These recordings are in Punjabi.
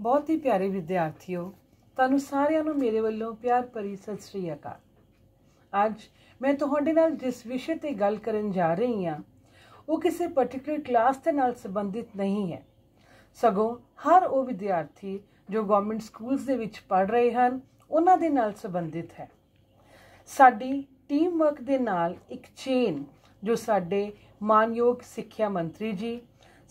ਬਹੁਤ ਹੀ ਪਿਆਰੇ ਵਿਦਿਆਰਥੀਓ ਤੁਹਾਨੂੰ ਸਾਰਿਆਂ ਨੂੰ ਮੇਰੇ ਵੱਲੋਂ ਪਿਆਰ ਭਰੀ ਸਤਿ ਸ੍ਰੀ ਅਕਾਲ ਅੱਜ ਮੈਂ ਤੁਹਾਡੇ ਨਾਲ ਜਿਸ ਵਿਸ਼ੇ ਤੇ ਗੱਲ ਕਰਨ ਜਾ ਰਹੀ ਹਾਂ ਉਹ ਕਿਸੇ ਪਾਰਟਿਕੂਲਰ ਕਲਾਸ ਦੇ ਨਾਲ ਸੰਬੰਧਿਤ ਨਹੀਂ ਹੈ ਸਗੋਂ ਹਰ ਉਹ ਵਿਦਿਆਰਥੀ ਜੋ ਗਵਰਨਮੈਂਟ ਸਕੂਲਸ ਦੇ ਵਿੱਚ ਪੜ ਰਹੇ ਹਨ ਉਹਨਾਂ ਦੇ ਨਾਲ ਸੰਬੰਧਿਤ ਹੈ ਸਾਡੀ ਟੀਮ ਵਰਕ ਦੇ ਨਾਲ ਇੱਕ ਚੇਨ ਜੋ ਸਾਡੇ ਮਾਨਯੋਗ ਸਿੱਖਿਆ ਮੰਤਰੀ ਜੀ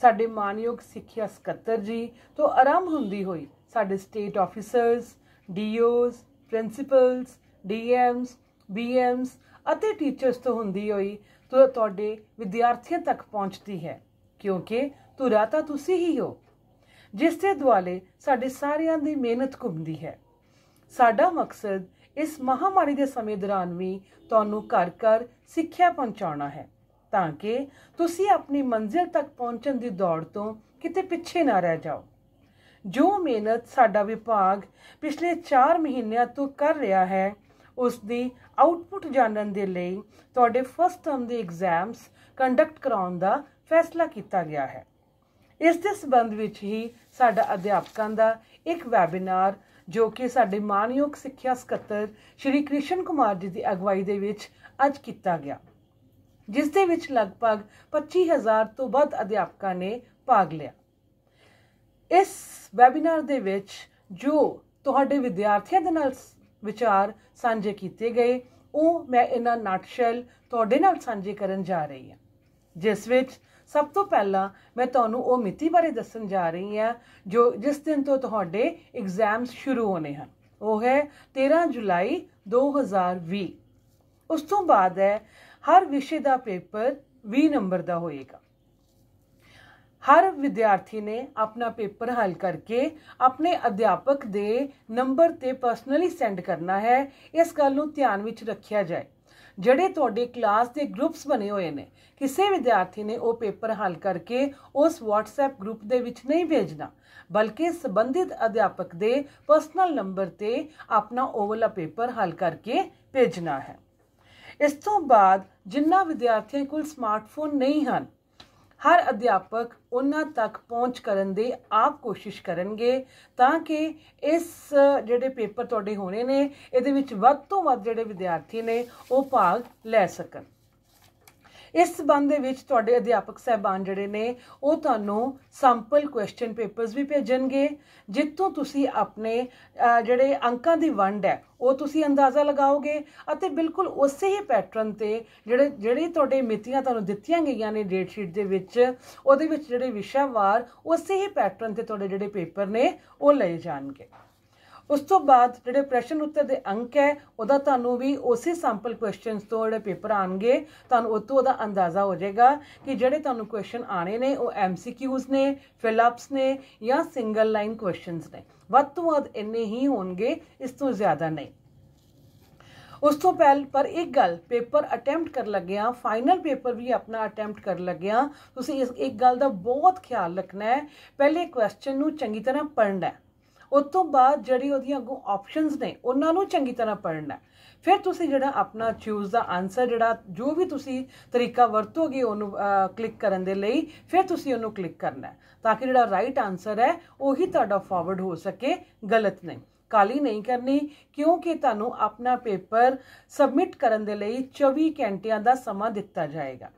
ਸਾਡੇ ਮਾਨਯੋਗ ਸਿੱਖਿਆ ਸਕੱਤਰ ਜੀ ਤੋਂ ਆਰੰਭ ਹੁੰਦੀ ਹੋਈ ਸਾਡੇ state officers DEOs principals DMs BMs ਅਤੇ ਟੀਚਰਸ ਤੋਂ ਹੁੰਦੀ ਹੋਈ ਤੁਹਾਡੇ ਵਿਦਿਆਰਥੀਆਂ ਤੱਕ ਪਹੁੰਚਦੀ ਹੈ ਕਿਉਂਕਿ ਤੁਰਾ ਤਾਂ ਤੁਸੀਂ ਹੀ ਹੋ ਜਿਸ ਦੇ ਦੁਆਲੇ ਸਾਡੇ ਸਾਰਿਆਂ ਦੀ ਮਿਹਨਤ ਘੁੰਮਦੀ ਹੈ ਸਾਡਾ ਮਕਸਦ ਇਸ ਮਹਾਮਾਰੀ ਦੇ ਸਮੇਂ ਦੌਰਾਨ ਵੀ ਤੁਹਾਨੂੰ ਘਰ-ਘਰ ਸਿੱਖਿਆ ਪਹੁੰਚਾਉਣਾ ਹੈ ਤਾਂ ਕਿ ਤੁਸੀਂ ਆਪਣੀ ਮੰਜ਼ਿਲ ਤੱਕ ਪਹੁੰਚਣ ਦੀ ਦੌੜ ਤੋਂ ਕਿਤੇ ਪਿੱਛੇ ਨਾ ਰਹਿ ਜਾਓ ਜੋ ਮਿਹਨਤ ਸਾਡਾ ਵਿਭਾਗ ਪਿਛਲੇ 4 ਮਹੀਨਿਆਂ ਤੋਂ ਕਰ ਰਿਹਾ ਹੈ ਉਸ ਦੀ ਆਉਟਪੁੱਟ ਜਾਣਨ ਦੇ ਲਈ ਤੁਹਾਡੇ ਫਸਟ ਟਰਮ ਦੇ ਐਗਜ਼ਾਮਸ ਕੰਡਕਟ ਕਰਾਉਣ ਦਾ ਫੈਸਲਾ ਕੀਤਾ ਗਿਆ ਹੈ ਇਸ ਦੇ ਸੰਬੰਧ ਵਿੱਚ ਹੀ ਸਾਡਾ ਅਧਿਆਪਕਾਂ ਦਾ ਇੱਕ ਵੈਬਿਨਾਰ ਜੋ ਕਿ ਸਾਡੇ ਮਾਨਯੋਗ ਸਿੱਖਿਆ ਸਕੱਤਰ ਸ਼੍ਰੀ ਕ੍ਰਿਸ਼ਨ ਕੁਮਾਰ ਜੀ ਦੀ ਅਗਵਾਈ ਦੇ ਵਿੱਚ ਅੱਜ ਕੀਤਾ ਗਿਆ ਜਿਸ ਦੇ ਵਿੱਚ ਲਗਭਗ 25000 ਤੋਂ ਵੱਧ ਅਧਿਆਪਕਾਂ ਨੇ ਭਾਗ ਲਿਆ ਇਸ ਵੈਬਿਨਾਰ ਦੇ ਵਿੱਚ ਜੋ ਤੁਹਾਡੇ ਵਿਦਿਆਰਥੀਆਂ ਦੇ ਨਾਲ ਵਿਚਾਰ ਸਾਂਝੇ ਕੀਤੇ ਗਏ ਉਹ ਮੈਂ ਇਹਨਾਂ ਨਟਸ਼ੈਲ ਤੁਹਾਡੇ ਨਾਲ ਸਾਂਝੇ ਕਰਨ ਜਾ ਰਹੀ ਹਾਂ ਜਿਸ ਵਿੱਚ ਸਭ ਤੋਂ ਪਹਿਲਾਂ ਮੈਂ ਤੁਹਾਨੂੰ ਉਹ ਮਿਤੀ ਬਾਰੇ ਦੱਸਣ ਜਾ ਰਹੀ ਹਾਂ ਜੋ ਜਿਸ ਦਿਨ ਤੋਂ ਤੁਹਾਡੇ ਐਗਜ਼ਾਮਸ ਸ਼ੁਰੂ ਹੋਣੇ ਹਨ ਉਹ ਹੈ 13 ਜੁਲਾਈ 2020 ਉਸ ਤੋਂ ਬਾਅਦ ਹੈ ਹਰ ਵਿਸ਼ੇ ਦਾ ਪੇਪਰ 20 ਨੰਬਰ ਦਾ ਹੋਏਗਾ ਹਰ ਵਿਦਿਆਰਥੀ ਨੇ ਆਪਣਾ ਪੇਪਰ ਹੱਲ ਕਰਕੇ ਆਪਣੇ ਅਧਿਆਪਕ ਦੇ ਨੰਬਰ ਤੇ ਪਰਸਨਲੀ ਸੈਂਡ ਕਰਨਾ ਹੈ ਇਸ ਗੱਲ ਨੂੰ ਧਿਆਨ ਵਿੱਚ ਰੱਖਿਆ ਜਾਏ ਜਿਹੜੇ ਤੁਹਾਡੇ ਕਲਾਸ ਦੇ ਗਰੁੱਪਸ ਬਣੇ ਹੋਏ ਨੇ ਕਿਸੇ ਵਿਦਿਆਰਥੀ ਨੇ ਉਹ ਪੇਪਰ ਹੱਲ ਕਰਕੇ ਉਸ WhatsApp ਗਰੁੱਪ ਦੇ ਵਿੱਚ ਨਹੀਂ ਭੇਜਣਾ ਬਲਕਿ ਸੰਬੰਧਿਤ ਅਧਿਆਪਕ ਦੇ ਪਰਸਨਲ ਨੰਬਰ ਤੇ ਆਪਣਾ ਉਹ ਪੇਪਰ ਹੱਲ ਕਰਕੇ ਭੇਜਣਾ ਹੈ ਇਸ ਤੋਂ ਬਾਅਦ ਜਿੰਨਾ ਵਿਦਿਆਰਥੀਆਂ ਕੋਲ ਸਮਾਰਟਫੋਨ ਨਹੀਂ ਹਨ ਹਰ ਅਧਿਆਪਕ ਉਹਨਾਂ ਤੱਕ ਪਹੁੰਚ ਕਰਨ ਦੇ ਆਪ ਕੋਸ਼ਿਸ਼ ਕਰਨਗੇ ਤਾਂ ਕਿ ਇਸ ਜਿਹੜੇ ਪੇਪਰ ਤੁਹਾਡੇ ਹੋਣੇ ਨੇ ਇਹਦੇ ਵਿੱਚ ਵੱਧ ਤੋਂ ਵੱਧ ਜਿਹੜੇ ਵਿਦਿਆਰਥੀ ਨੇ ਉਹ ਭਾਗ ਲੈ ਸਕਣ ਇਸ ਸਬੰਧ ਦੇ ਵਿੱਚ ਤੁਹਾਡੇ ਅਧਿਆਪਕ ਸਹਿਬਾਨ ਜਿਹੜੇ ਨੇ ਉਹ ਤੁਹਾਨੂੰ ਸੈਂਪਲ ਕੁਐਸਚਨ ਪੇਪਰਸ ਵੀ ਭੇਜਣਗੇ ਜਿੱਥੋਂ ਤੁਸੀਂ ਆਪਣੇ ਜਿਹੜੇ ਅੰਕਾਂ ਦੀ ਵੰਡ ਹੈ ਉਹ ਤੁਸੀਂ ਅੰਦਾਜ਼ਾ ਲਗਾਓਗੇ ਅਤੇ ਬਿਲਕੁਲ ਉਸੇ ਹੀ ਪੈਟਰਨ ਤੇ ਜਿਹੜੇ ਜਿਹੜੇ ਤੁਹਾਡੇ ਮਿਤੀਆਂ ਤੁਹਾਨੂੰ ਦਿੱਤੀਆਂ ਗਈਆਂ ਨੇ ਡੇਟ ਸ਼ੀਟ ਦੇ ਵਿੱਚ ਉਹਦੇ ਵਿੱਚ ਜਿਹੜੇ ਵਿਸ਼ਾ ਵਾਰ ਉਸੇ ਹੀ ਪੈਟਰਨ ਤੇ ਤੁਹਾਡੇ ਜਿਹੜੇ ਪੇਪਰ ਨੇ ਉਹ ਲਏ ਜਾਣਗੇ ਉਸ ਤੋਂ ਬਾਅਦ ਜਿਹੜੇ ਪ੍ਰਸ਼ਨ ਉੱਤਰ ਦੇ ਅੰਕ ਹੈ ਉਹਦਾ ਤੁਹਾਨੂੰ ਵੀ ਉਸੇ ਸੈਂਪਲ ਕੁਐਸਚਨਸ ਤੋਂ ਜਿਹੜੇ ਪੇਪਰ ਆਣਗੇ ਤੁਹਾਨੂੰ ਉਤੋਂ ਉਹਦਾ ਅੰਦਾਜ਼ਾ ਹੋ ਜਾਏਗਾ ਕਿ ਜਿਹੜੇ ਤੁਹਾਨੂੰ ਕੁਐਸਚਨ ਆਣੇ ਨੇ ਉਹ ਐਮਸੀਕਿਊਜ਼ ਨੇ ਫਿਲ ਅਪਸ ਨੇ ਜਾਂ ਸਿੰਗਲ ਲਾਈਨ ਕੁਐਸਚਨਸ ਨੇ ਵੱਧ ਤੋਂ ਵੱਧ ਇੰਨੇ ਹੀ ਹੋਣਗੇ ਇਸ ਤੋਂ ਜ਼ਿਆਦਾ ਨਹੀਂ ਉਸ ਤੋਂ ਪਹਿਲ ਪਰ ਇੱਕ ਗੱਲ ਪੇਪਰ ਅਟੈਂਪਟ ਕਰ ਲੱਗਿਆ ਫਾਈਨਲ ਪੇਪਰ ਵੀ ਆਪਣਾ ਅਟੈਂਪਟ ਕਰ ਲੱਗਿਆ ਤੁਸੀਂ ਇਸ ਇੱਕ ਗੱਲ ਦਾ ਬਹੁਤ ਖਿਆਲ ਰੱਖਣਾ ਹੈ ਪਹਿਲੇ ਕੁਐਸਚਨ ਨੂੰ ਚੰਗੀ ਤਰ੍ਹਾਂ ਪੜ੍ਹਨਾ ਹੈ ਉਸ ਤੋਂ ਬਾਅਦ ਜਿਹੜੀ ਉਹਦੀਆਂ ਅੱਗੋਂ ਆਪਸ਼ਨਸ ਨੇ ਉਹਨਾਂ ਨੂੰ ਚੰਗੀ ਤਰ੍ਹਾਂ ਪੜ੍ਹਨਾ ਫਿਰ ਤੁਸੀਂ ਜਿਹੜਾ ਆਪਣਾ ਚੂਜ਼ ਦਾ ਆਨਸਰ ਜਿਹੜਾ ਜੋ ਵੀ ਤੁਸੀਂ ਤਰੀਕਾ ਵਰਤੋਗੇ ਉਹਨੂੰ ਕਲਿੱਕ ਕਰਨ ਦੇ ਲਈ ਫਿਰ ਤੁਸੀਂ ਉਹਨੂੰ ਕਲਿੱਕ ਕਰਨਾ ਤਾਂ ਕਿ ਜਿਹੜਾ ਰਾਈਟ ਆਨਸਰ ਹੈ ਉਹੀ ਤੁਹਾਡਾ ਫਾਰਵਰਡ ਹੋ ਸਕੇ ਗਲਤ ਨਹੀਂ ਕਾਲੀ ਨਹੀਂ ਕਰਨੀ ਕਿਉਂਕਿ ਤੁਹਾਨੂੰ ਆਪਣਾ ਪੇਪਰ ਸਬਮਿਟ ਕਰਨ ਦੇ ਲਈ 24 ਘੰਟਿਆਂ ਦਾ ਸਮਾਂ ਦਿੱਤਾ ਜਾਏਗਾ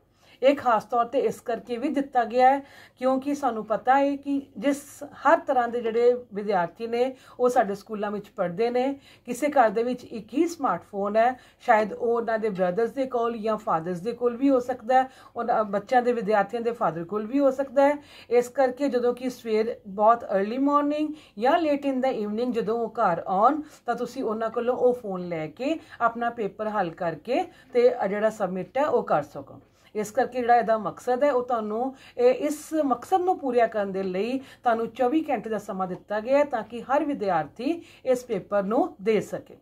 ਇਹ ਖਾਸ ਤੌਰ ਤੇ ਇਸ ਕਰਕੇ ਵੀ ਦਿੱਤਾ ਗਿਆ ਹੈ ਕਿਉਂਕਿ ਸਾਨੂੰ ਪਤਾ ਹੈ ਕਿ ਜਿਸ ਹਰ ਤਰ੍ਹਾਂ ਦੇ ਜਿਹੜੇ ਵਿਦਿਆਰਥੀ ਨੇ ਉਹ ਸਾਡੇ ਸਕੂਲਾਂ ਵਿੱਚ ਪੜ੍ਹਦੇ ਨੇ ਕਿਸੇ ਘਰ ਦੇ ਵਿੱਚ ਇੱਕ ਹੀ ਸਮਾਰਟਫੋਨ ਹੈ ਸ਼ਾਇਦ ਉਹ ਉਹਨਾਂ ਦੇ ਬ੍ਰਦਰਸ ਦੇ ਕੋਲ ਜਾਂ ਫਾਦਰਸ ਦੇ ਕੋਲ ਵੀ ਹੋ ਸਕਦਾ ਹੈ ਉਹਨਾਂ ਬੱਚਿਆਂ ਦੇ ਵਿਦਿਆਰਥੀਆਂ ਦੇ ਫਾਦਰ ਕੋਲ ਵੀ ਹੋ ਸਕਦਾ ਹੈ ਇਸ ਕਰਕੇ ਜਦੋਂ ਕਿ ਸਵੇਰ ਬਹੁਤ अर्ਲੀ ਮਾਰਨਿੰਗ ਜਾਂ ਲੇਟ ਇਨ ਦਾ ਈਵਨਿੰਗ ਜਦੋਂ ਉਹ ਘਰ ਆਉਣ ਤਾਂ ਤੁਸੀਂ ਉਹਨਾਂ ਕੋਲੋਂ ਉਹ ਫੋਨ ਲੈ ਕੇ ਆਪਣਾ ਪੇਪਰ ਹੱਲ ਕਰਕੇ ਤੇ ਜਿਹੜਾ ਸਬਮਿਟ ਹੈ ਉਹ ਕਰ ਸਕੋ ਇਸ ਕਰਕੇ ਜਿਹੜਾ ਇਹਦਾ ਮਕਸਦ ਹੈ ਉਹ ਤੁਹਾਨੂੰ ਇਸ ਮਕਸਦ ਨੂੰ ਪੂਰਿਆ ਕਰਨ ਦੇ ਲਈ ਤੁਹਾਨੂੰ 24 ਘੰਟੇ ਦਾ ਸਮਾਂ ਦਿੱਤਾ ਗਿਆ ਹੈ ਤਾਂ ਕਿ ਹਰ ਵਿਦਿਆਰਥੀ ਇਸ ਪੇਪਰ ਨੂੰ ਦੇ ਸਕੇ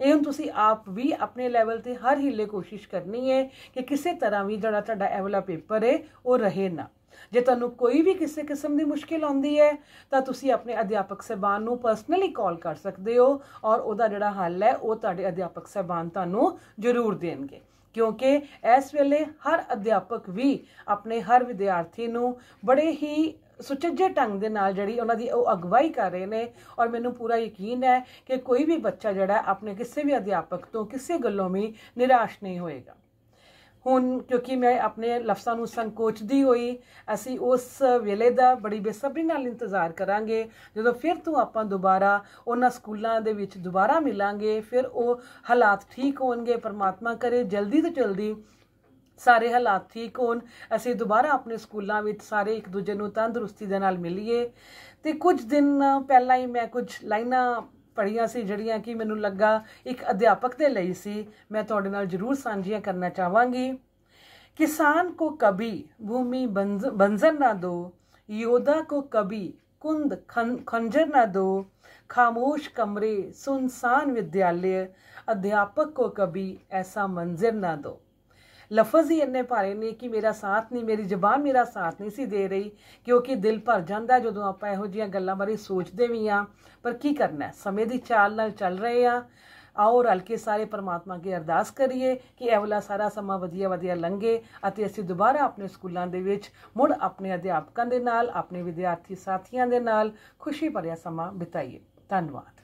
ਇਹ ਹੁਣ ਤੁਸੀਂ ਆਪ ਵੀ ਆਪਣੇ ਲੈਵਲ ਤੇ ਹਰ ਹਿੱਲੇ ਕੋਸ਼ਿਸ਼ ਕਰਨੀ ਹੈ ਕਿ ਕਿਸੇ ਤਰ੍ਹਾਂ ਵੀ ਜਿਹੜਾ ਤੁਹਾਡਾ ਇਹ ਵਾਲਾ ਪੇਪਰ ਹੈ ਉਹ ਰਹੇ ਨਾ ਜੇ ਤੁਹਾਨੂੰ ਕੋਈ ਵੀ ਕਿਸੇ ਕਿਸਮ ਦੀ ਮੁਸ਼ਕਿਲ ਆਉਂਦੀ ਹੈ ਤਾਂ ਤੁਸੀਂ ਆਪਣੇ ਅਧਿਆਪਕ ਸਹਿਬਾਨ ਨੂੰ ਪਰਸਨਲੀ ਕਾਲ ਕਰ ਸਕਦੇ ਹੋ ਔਰ ਉਹਦਾ ਜਿਹੜਾ ਹੱਲ ਹੈ ਉਹ ਤੁਹਾਡੇ ਅਧਿਆਪਕ ਸਹਿਬਾਨ ਤੁਹਾਨੂੰ ਜ਼ਰੂਰ ਦੇਣਗੇ ਕਿਉਂਕਿ ਇਸ ਵੇਲੇ ਹਰ ਅਧਿਆਪਕ ਵੀ ਆਪਣੇ ਹਰ ਵਿਦਿਆਰਥੀ ਨੂੰ ਬੜੇ ਹੀ ਸੁਚੱਜੇ ਢੰਗ ਦੇ ਨਾਲ ਜਿਹੜੀ ਉਹਨਾਂ ਦੀ ਉਹ ਅਗਵਾਈ ਕਰ ਰਹੇ ਨੇ ਔਰ ਮੈਨੂੰ ਪੂਰਾ ਯਕੀਨ ਹੈ ਕਿ ਕੋਈ ਵੀ ਬੱਚਾ ਜਿਹੜਾ ਆਪਣੇ ਕਿਸੇ ਵੀ ਅਧਿਆਪਕ ਤੋਂ ਕਿਸੇ ਗੱਲੋਂ ਵੀ ਨਿਰਾਸ਼ ਨਹੀਂ ਹੋਏਗਾ ਹੁਣ ਕਿਉਂਕਿ ਮੈਂ ਆਪਣੇ ਲਫ਼ਜ਼ਾਂ ਨੂੰ ਸੰਕੋਚਦੀ ਹੋਈ ਅਸੀਂ ਉਸ ਵੇਲੇ ਦਾ ਬੜੀ ਬੇਸਬਰੀ ਨਾਲ ਇੰਤਜ਼ਾਰ ਕਰਾਂਗੇ ਜਦੋਂ ਫਿਰ ਤੋਂ ਆਪਾਂ ਦੁਬਾਰਾ ਉਹਨਾਂ ਸਕੂਲਾਂ ਦੇ ਵਿੱਚ ਦੁਬਾਰਾ ਮਿਲਾਂਗੇ ਫਿਰ ਉਹ ਹਾਲਾਤ ਠੀਕ ਹੋਣਗੇ ਪਰਮਾਤਮਾ ਕਰੇ ਜਲਦੀ ਤੋਂ ਜਲਦੀ ਸਾਰੇ ਹਾਲਾਤ ਠੀਕ ਹੋਣ ਅਸੀਂ ਦੁਬਾਰਾ ਆਪਣੇ ਸਕੂਲਾਂ ਵਿੱਚ ਸਾਰੇ ਇੱਕ ਦੂਜੇ ਨੂੰ ਤੰਦਰੁਸਤੀ ਦੇ ਨਾਲ ਮਿਲੀਏ ਤੇ ਕੁਝ ਦਿਨ ਪਹਿਲਾਂ ਹੀ ਮੈਂ ਕੁਝ ਲਾਈਨਾਂ ਪੜੀਆਂ ਸੀ ਜਿਹੜੀਆਂ ਕਿ ਮੈਨੂੰ ਲੱਗਾ ਇੱਕ ਅਧਿਆਪਕ ਦੇ ਲਈ ਸੀ ਮੈਂ ਤੁਹਾਡੇ ਨਾਲ ਜ਼ਰੂਰ ਸਾਂਝੀਆਂ ਕਰਨਾ ਚਾਹਾਂਗੀ ਕਿਸਾਨ ਕੋ ਕਬੀ ਭੂਮੀ ਬੰਜਨ ਨਾ ਦੋ ਯੋਧਾ ਕੋ ਕਬੀ ਕੁੰਦ ਖੰਜਰ ਨਾ ਦੋ ਖਾਮੋਸ਼ ਕਮਰੇ ਸੁਨਸਾਨ ਵਿਦਿਆਲਿਆ ਅਧਿਆਪਕ ਕੋ ਕਬੀ ਐਸਾ ਮੰਜ਼ਰ ਨਾ ਦੋ ਲਫ਼ਜ਼ ਹੀ ਇੰਨੇ ਭਾਰੇ ਨੇ ਕਿ ਮੇਰਾ ਸਾਥ ਨਹੀਂ ਮੇਰੀ ਜ਼ਬਾਨ ਮੇਰਾ ਸਾਥ ਨਹੀਂ ਸੀ ਦੇ ਰਹੀ ਕਿਉਂਕਿ ਦਿਲ ਭਰ ਜਾਂਦਾ ਜਦੋਂ ਆਪਾਂ ਇਹੋ ਜੀਆਂ ਗੱਲਾਂ ਬਾਰੇ ਸੋਚਦੇ ਵੀ ਆ ਪਰ ਕੀ ਕਰਨਾ ਸਮੇਂ ਦੀ ਚਾਲ ਨਾਲ ਚੱਲ ਰਹੇ ਆ ਆਓ ਰਲ ਕੇ ਸਾਰੇ ਪਰਮਾਤਮਾ ਕੀ ਅਰਦਾਸ ਕਰੀਏ ਕਿ ਇਹ ਵਾਲਾ ਸਾਰਾ ਸਮਾਂ ਵਧੀਆ ਵਧੀਆ ਲੰਘੇ ਅਤੇ ਅਸੀਂ ਦੁਬਾਰਾ ਆਪਣੇ ਸਕੂਲਾਂ ਦੇ ਵਿੱਚ ਮੁੜ ਆਪਣੇ ਅਧਿਆਪਕਾਂ ਦੇ ਨਾਲ ਆਪਣੇ ਵਿਦਿਆਰਥੀ ਸਾਥੀਆਂ ਦੇ ਨਾਲ ਖੁਸ਼ੀ ਭਰਿਆ ਸਮਾਂ ਬਿਤਾਈਏ ਧੰਨਵਾਦ